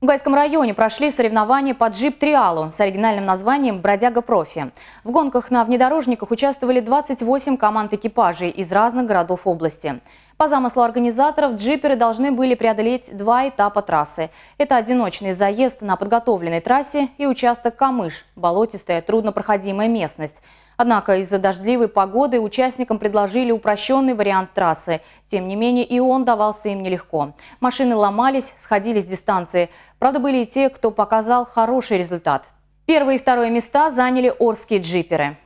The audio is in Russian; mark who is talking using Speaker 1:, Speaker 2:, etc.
Speaker 1: В Гайском районе прошли соревнования по джип-триалу с оригинальным названием «Бродяга-профи». В гонках на внедорожниках участвовали 28 команд экипажей из разных городов области. По замыслу организаторов, джиперы должны были преодолеть два этапа трассы. Это одиночный заезд на подготовленной трассе и участок Камыш – болотистая, труднопроходимая местность – Однако из-за дождливой погоды участникам предложили упрощенный вариант трассы. Тем не менее, и он давался им нелегко. Машины ломались, сходили с дистанции. Правда, были и те, кто показал хороший результат. Первые и второе места заняли орские джиперы.